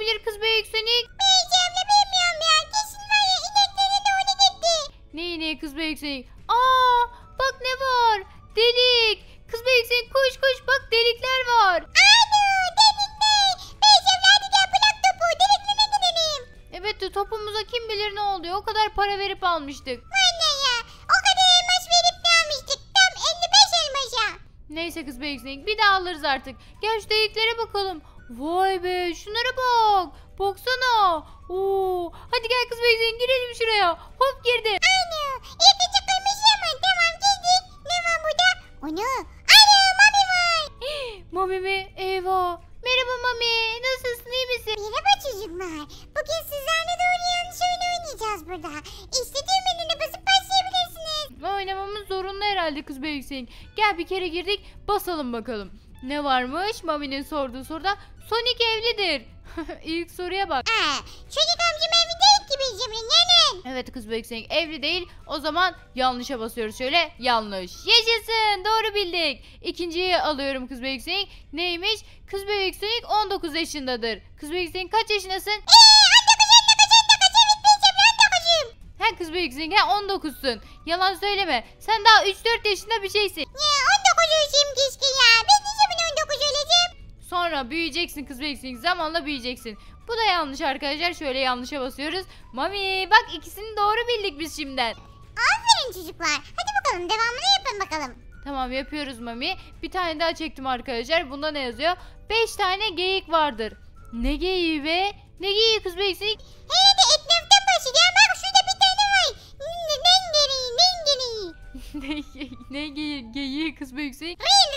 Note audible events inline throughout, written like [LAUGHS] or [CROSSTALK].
olabilir kız bebek Sonic? Beyci abla bilmiyorum ya. Kesin var ya ineklere doğru gitti. Ne ineği kız bebek Sonic? Aa bak ne var? Delik. Kız bebek Sonic koş koş bak delikler var. Aynen delikler. Beyci abla hadi gel bulak topu deliklerine gidelim. Evet de topumuza kim bilir ne oldu. O kadar para verip almıştık. Valla ya o kadar elmas verip ne almıştık? Tam 55 elmasa. Neyse kız bebek Sonic bir daha alırız artık. Gel şu deliklere bakalım. Vay be şunlara bak. Baksana. Oo. Hadi gel kız Beyzin girelim şuraya. Hop Anne, Ana. Yakacıklamış yaman. Tamam girdik. Ne var burada? Ana. Ana mami var. [GASPS] mami mi? Eyvah. Merhaba mami. Nasılsın iyi misin? Merhaba çocuklar. Bugün sizlerle doğru yanlış oyun oynayacağız burada. İstediğim eline basıp başlayabilirsiniz. Oynamamız zorunlu herhalde kız Beyzin. Gel bir kere girdik. Basalım bakalım. Ne varmış? Mami'nin sorduğu soruda Sonic evlidir. [LAUGHS] İlk soruya bak. Aa, çocuk amcım evli değil gibi cümlenin. Evet kız bebek senin evli değil. O zaman yanlışa basıyoruz şöyle. Yanlış. Yaşasın doğru bildik. İkinciyi alıyorum kız bebek senin. Neymiş? Kız bebek senin 19 yaşındadır. Kız bebek senin kaç yaşındasın? Eee kız büyüksün ya 19'sun. Yalan söyleme. Sen daha 3-4 yaşında bir şeysin. Ne? Sonra büyüyeceksin kız büyüyeceksin. Zamanla büyüyeceksin. Bu da yanlış arkadaşlar. Şöyle yanlışa basıyoruz. Mami bak ikisini doğru bildik biz şimdiden. Aferin çocuklar. Hadi bakalım devamını yapın bakalım. Tamam yapıyoruz Mami. Bir tane daha çektim arkadaşlar. Bunda ne yazıyor? 5 tane geyik vardır. Ne geyiği be? Ne geyiği kız büyüksün? Hele de etraftan başı bak şurada bir tane var. Ne geyiği [LAUGHS] ne geyiği. ne geyiği kız büyüksün? Hayır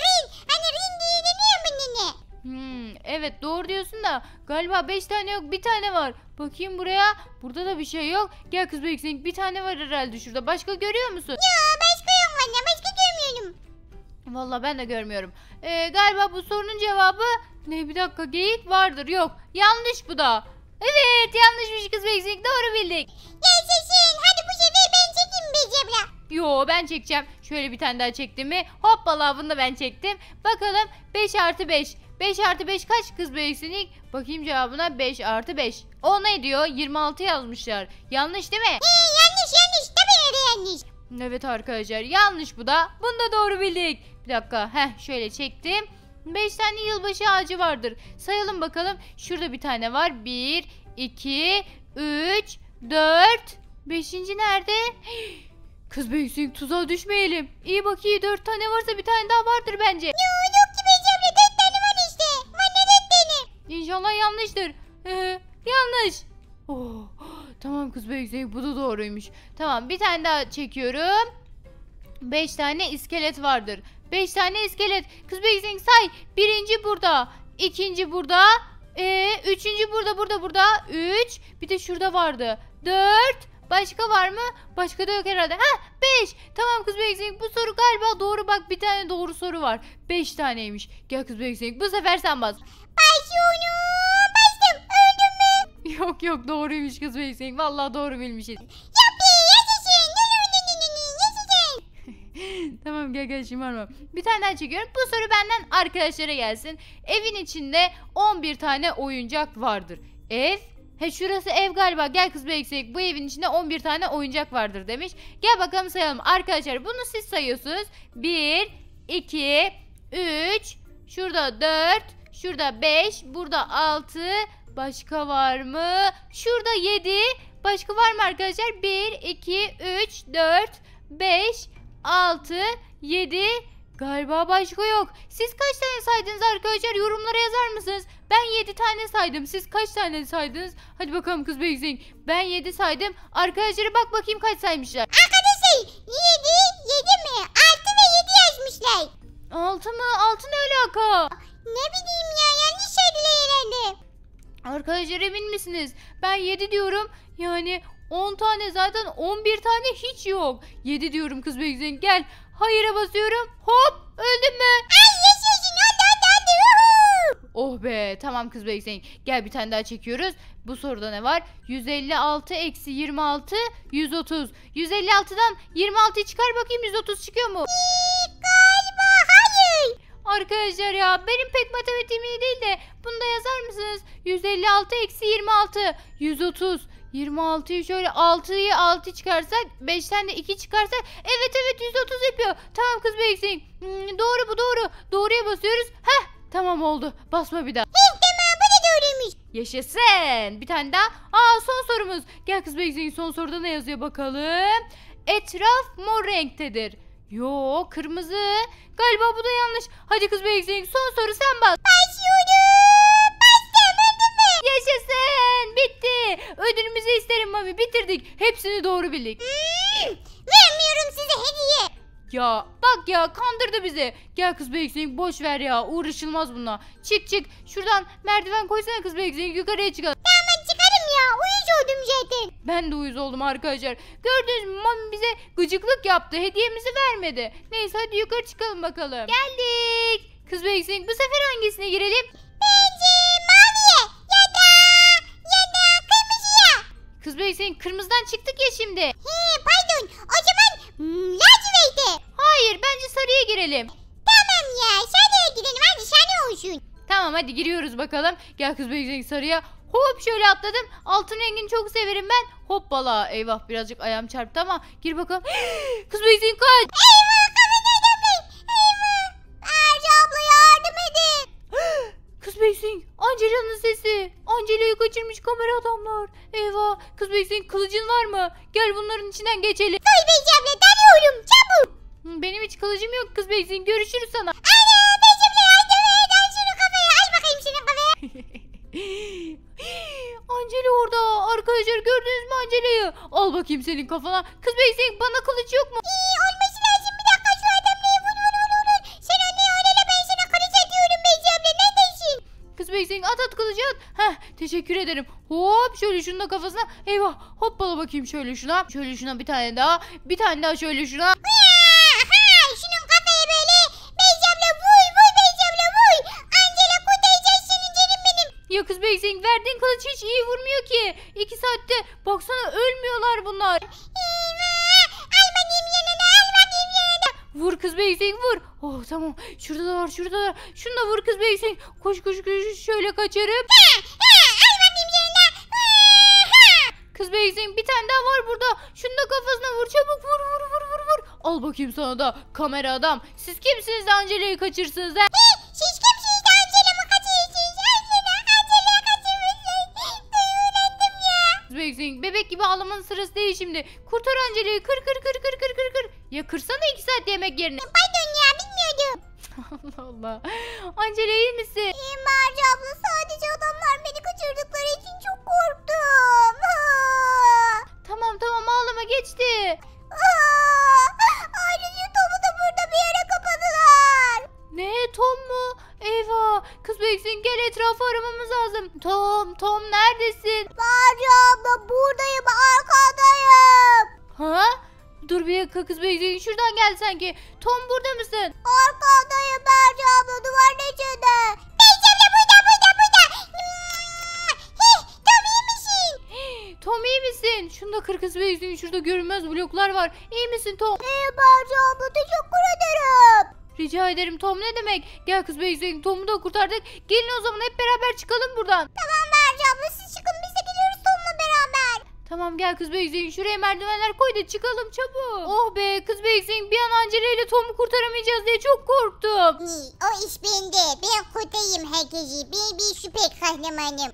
Hmm, evet doğru diyorsun da galiba 5 tane yok bir tane var. Bakayım buraya. Burada da bir şey yok. Gel kız büyüksün bir tane var herhalde şurada. Başka görüyor musun? Ya başka yok anne başka görmüyorum. Valla ben de görmüyorum. Ee, galiba bu sorunun cevabı ne bir dakika geyik vardır yok. Yanlış bu da. Evet yanlışmış kız büyüksün doğru bildik. Yaşasın hadi bu sefer ben çekeyim be Cebra. Yo ben çekeceğim. Şöyle bir tane daha çektim mi? Hoppala bunu da ben çektim. Bakalım 5 artı 5. 5 artı 5 kaç kız Beysinik? Bakayım cevabına 5 artı 5. O ne diyor? 26 yazmışlar. Yanlış değil mi? Ee, yanlış yanlış. Tabii öyle yanlış. Evet arkadaşlar yanlış bu da. Bunu da doğru bildik. Bir dakika. Heh şöyle çektim. 5 tane yılbaşı ağacı vardır. Sayalım bakalım. Şurada bir tane var. 1, 2, 3, 4. 5. nerede? Kız Beysin tuzağa düşmeyelim. İyi bak iyi 4 tane varsa bir tane daha vardır bence. Yok yüksek bu da doğruymuş. Tamam bir tane daha çekiyorum. 5 tane iskelet vardır. 5 tane iskelet. Kız Beyzing say. Birinci burada. ikinci burada. Ee, üçüncü burada burada burada. Üç. Bir de şurada vardı. Dört. Başka var mı? Başka da yok herhalde. Ha 5. Tamam kız Beksenik bu soru galiba doğru bak bir tane doğru soru var. 5 taneymiş. Gel kız Beksenik bu sefer sen bas. Başunu. [LAUGHS] yok yok doğruymuş kız Beysin. Vallahi doğru bilmişiz. Yapı yaşasın. Yaşasın. [LAUGHS] tamam gel gel şımarma. Bir tane daha çekiyorum. Bu soru benden arkadaşlara gelsin. Evin içinde 11 tane oyuncak vardır. Ev He şurası ev galiba gel kız bey bu evin içinde 11 tane oyuncak vardır demiş. Gel bakalım sayalım arkadaşlar bunu siz sayıyorsunuz. 1, 2, 3, şurada 4, şurada 5, burada 6, Başka var mı? Şurada 7. Başka var mı arkadaşlar? 1, 2, 3, 4, 5, 6, 7. Galiba başka yok. Siz kaç tane saydınız arkadaşlar? Yorumlara yazar mısınız? Ben 7 tane saydım. Siz kaç tane saydınız? Hadi bakalım kız Beyzing. Ben 7 saydım. Arkadaşlara bak bakayım kaç saymışlar. Arkadaşlar 7, 7 mi? 6 ve 7 yazmışlar. 6 mı? 6 ne alaka? Ne bileyim Arkadaşlar emin misiniz? Ben 7 diyorum. Yani 10 tane zaten 11 tane hiç yok. 7 diyorum kız be gel. Hayır'a basıyorum. Hop öldüm mü? Ay yaşasın o da da Oh be tamam kız be Gel bir tane daha çekiyoruz. Bu soruda ne var? 156 eksi 26 130. 156'dan 26 çıkar bakayım 130 çıkıyor mu? Çıkar. Arkadaşlar ya benim pek matematiğim iyi değil de bunu da yazar mısınız? 156 eksi 26 130 26'yı şöyle 6'yı 6 çıkarsak 5'ten de 2 çıkarsak evet evet 130 yapıyor. Tamam kız bekleyin. Hmm, doğru bu doğru. Doğruya basıyoruz. Heh tamam oldu. Basma bir daha. Yaşasın. Bir tane daha. Aa son sorumuz. Gel kız bekleyin son soruda ne yazıyor bakalım. Etraf mor renktedir. Yo kırmızı. Galiba bu da yanlış. Hadi kız Beyzik son soru sen bas. Başlıyorum. Bastım öldü mü? Yaşasın. Bitti. Ödülümüzü isterim Mami. Bitirdik. Hepsini doğru bildik. Hmm, vermiyorum size hediye. Ya bak ya kandırdı bizi. Gel kız Beyzik boş ver ya. Uğraşılmaz bununla. Çık çık. Şuradan merdiven koysana kız Beyzik yukarıya çıkalım ya uyuz oldum zaten. Ben de uyuz oldum arkadaşlar. Gördünüz mü mami bize gıcıklık yaptı. Hediyemizi vermedi. Neyse hadi yukarı çıkalım bakalım. Geldik. Kız Beksin bu sefer hangisine girelim? Bence maviye ya da ya da kırmızıya. Kız Beksin kırmızıdan çıktık ya şimdi. He pardon o zaman hmm, Hayır bence sarıya girelim. Tamam ya sarıya girelim hadi sarı olsun. Tamam hadi giriyoruz bakalım. Gel kız Beksin sarıya. Hop şöyle atladım. Altın rengini çok severim ben. Hoppala eyvah birazcık ayağım çarptı ama gir bakalım. [GASPS] Kız Beyzin kaç. Eyvah kamerayı bey. Eyvah. Erce abla yardım edin. [GASPS] Kız Beyzin Angela'nın sesi. Angela'yı kaçırmış kamera adamlar. Eyvah. Kız Beyzin kılıcın var mı? Gel bunların içinden geçelim. kız Beyzin abla darıyorum çabuk. Benim hiç kılıcım yok kız Beyzin Görüşürüz sana. Anne. Al bakayım senin kafana. Kız Beyzek bana kılıç yok mu? İyi olması lazım. Bir dakika şu adamla vur vur vur vur. Sen onu öyle ben sana kılıç atıyorum Beyzi abla. Neredesin? Kız Beyzek at at kılıcı at. Heh teşekkür ederim. Hop şöyle şunun da kafasına. Eyvah hoppala bakayım şöyle şuna. Şöyle şuna bir tane daha. Bir tane daha şöyle şuna. Ya kız Beyzing verdiğin kılıç hiç iyi vurmuyor ki. İki saatte baksana ölmüyorlar bunlar. İyi Al bakayım yanına al bakayım Vur kız Beyzing vur. Oh tamam şurada da var şurada da var. Şunu da vur kız Beyzing. Koş koş koş şöyle kaçarım. Kız Beyzing bir tane daha var burada. Şunu da kafasına vur çabuk vur vur vur vur vur. Al bakayım sana da kamera adam. Siz kimsiniz de Angela'yı kaçırsınız ha? gibi ağlamanın sırası değil şimdi. Kurtar Angela'yı kır kır kır kır kır kır kır. Ya kırsana iki saat yemek yerine. Pardon ya bilmiyordum. [LAUGHS] Allah Allah. Angela iyi misin? İyiyim Barca abla sadece Bebeksin gel etrafı aramamız lazım. Tom Tom neredesin? Bari abla buradayım arkadayım. Ha? Dur bir dakika kız Beyzin şuradan gel sanki. Tom burada mısın? Arkadayım Berce abla duvarın içinde. Beyzin abla burada burada burada. Tom iyi misin? Tom iyi misin? Şunda kır kız Beyzin şurada görünmez bloklar var. İyi misin Tom? İyi Berce abla teşekkür ederim. Rica ederim Tom ne demek? Gel kız Beyzin Tom'u da kurtardık. Gelin o zaman hep beraber çıkalım buradan. Tamam Berce abla siz çıkın biz de gidiyoruz Tom'la beraber. Tamam gel kız Beyzin şuraya merdivenler koy da çıkalım çabuk. Oh be kız Beyzin bir an Angela Tom'u kurtaramayacağız diye çok korktum. O iş bende ben kurtarayım herkesi ben bir süper kahramanım.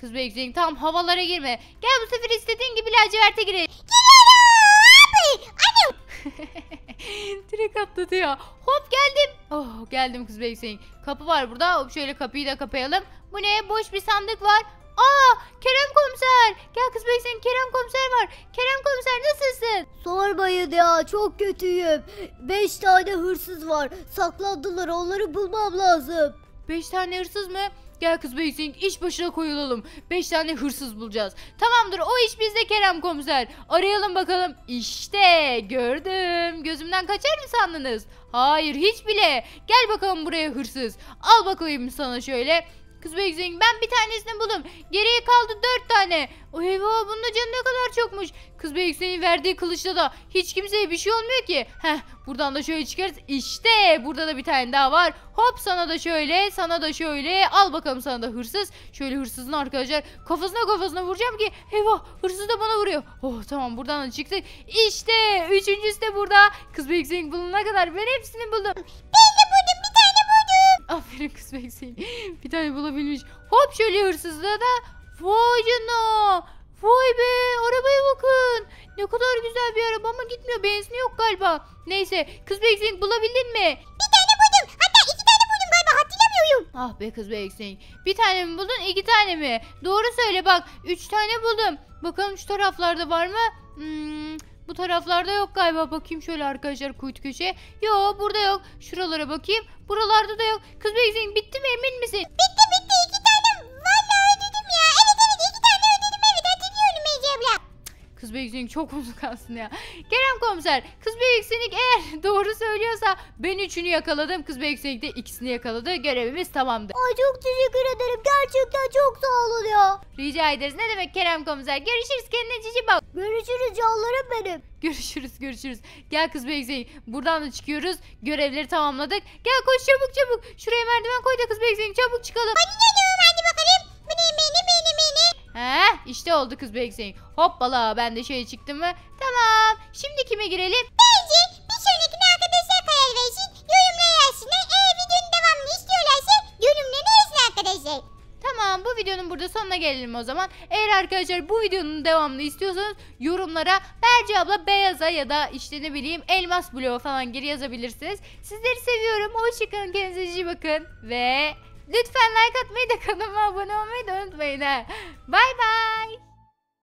Kız Beyzin tam havalara girme. Gel bu sefer istediğin gibi laciverte girelim. Giriyorum abi. Anne. [LAUGHS] [LAUGHS] Direkt atlatıyor. Hop geldim. Oh geldim kız Beysin. Kapı var burada. Şöyle kapıyı da kapayalım. Bu ne? Boş bir sandık var. Aa Kerem komiser. Gel kız Beysin Kerem komiser var. Kerem komiser nasılsın? Sormayın ya çok kötüyüm. Beş tane hırsız var. Saklandılar onları bulmam lazım. Beş tane hırsız mı? Gel kız Beyzing iş başına koyulalım. 5 tane hırsız bulacağız. Tamamdır o iş bizde Kerem komiser. Arayalım bakalım. İşte gördüm. Gözümden kaçar mı sandınız? Hayır hiç bile. Gel bakalım buraya hırsız. Al bakayım sana şöyle. Kız bebek zengin ben bir tanesini buldum. Geriye kaldı dört tane. Eyvah bunun canı ne kadar çokmuş. Kız bebek zengin verdiği kılıçta da hiç kimseye bir şey olmuyor ki. Heh buradan da şöyle çıkarız. İşte burada da bir tane daha var. Hop sana da şöyle sana da şöyle. Al bakalım sana da hırsız. Şöyle hırsızın arkadaşlar kafasına kafasına vuracağım ki. Eyvah hırsız da bana vuruyor. Oh tamam buradan da çıktık. İşte üçüncüsü de burada. Kız bebek zengin bulunana kadar ben hepsini buldum. Benim Aferin kız Maxine. [LAUGHS] bir tane bulabilmiş. Hop şöyle hırsızlığa da. Vay canına. Vay be arabaya bakın. Ne kadar güzel bir araba ama gitmiyor. Benzini yok galiba. Neyse kız Maxine bulabildin mi? Bir tane buldum. Hatta iki tane buldum galiba hatırlamıyorum. Ah be kız Maxine. Bir tane mi buldun iki tane mi? Doğru söyle bak. Üç tane buldum. Bakalım şu taraflarda var mı? Hmm, bu taraflarda yok galiba. Bakayım şöyle arkadaşlar kuytu köşeye. Yo burada yok. Şuralara bakayım. Buralarda da yok. Kız Beyzin bitti mi emin misin? Bitti bitti. Kız Beyiksenik çok uzak aslında ya. Kerem komiser Kız Beyiksenik eğer [LAUGHS] doğru söylüyorsa ben üçünü yakaladım. Kız Beyiksenik de ikisini yakaladı. Görevimiz tamamdı. Ay çok teşekkür ederim. Gerçekten çok sağ olun ya. Rica ederiz. Ne demek Kerem komiser. Görüşürüz kendine cici bak. Görüşürüz canlarım benim. Görüşürüz görüşürüz. Gel kız Beyzeyn. Buradan da çıkıyoruz. Görevleri tamamladık. Gel koş çabuk çabuk. Şuraya merdiven koy da kız Beyzeyn çabuk çıkalım. Hadi gidelim hadi bakalım. Bu benim? He işte oldu kız bekleyin. Hoppala ben de şey çıktım mı? Tamam. Şimdi kime girelim? Bence bir sonraki arkadaşlar karar versin. Yorumlar yazsınlar. Eğer videonun devamını istiyorlarsa yorumlarını yazın arkadaşlar. Tamam bu videonun burada sonuna gelelim o zaman. Eğer arkadaşlar bu videonun devamını istiyorsanız yorumlara Berce abla beyaza ya da işte ne bileyim elmas bloğu falan geri yazabilirsiniz. Sizleri seviyorum. Hoşçakalın kendinize iyi bakın ve Lütfen like atmayı da [LAUGHS] kanalıma abone olmayı da unutmayın ha. Bay bay.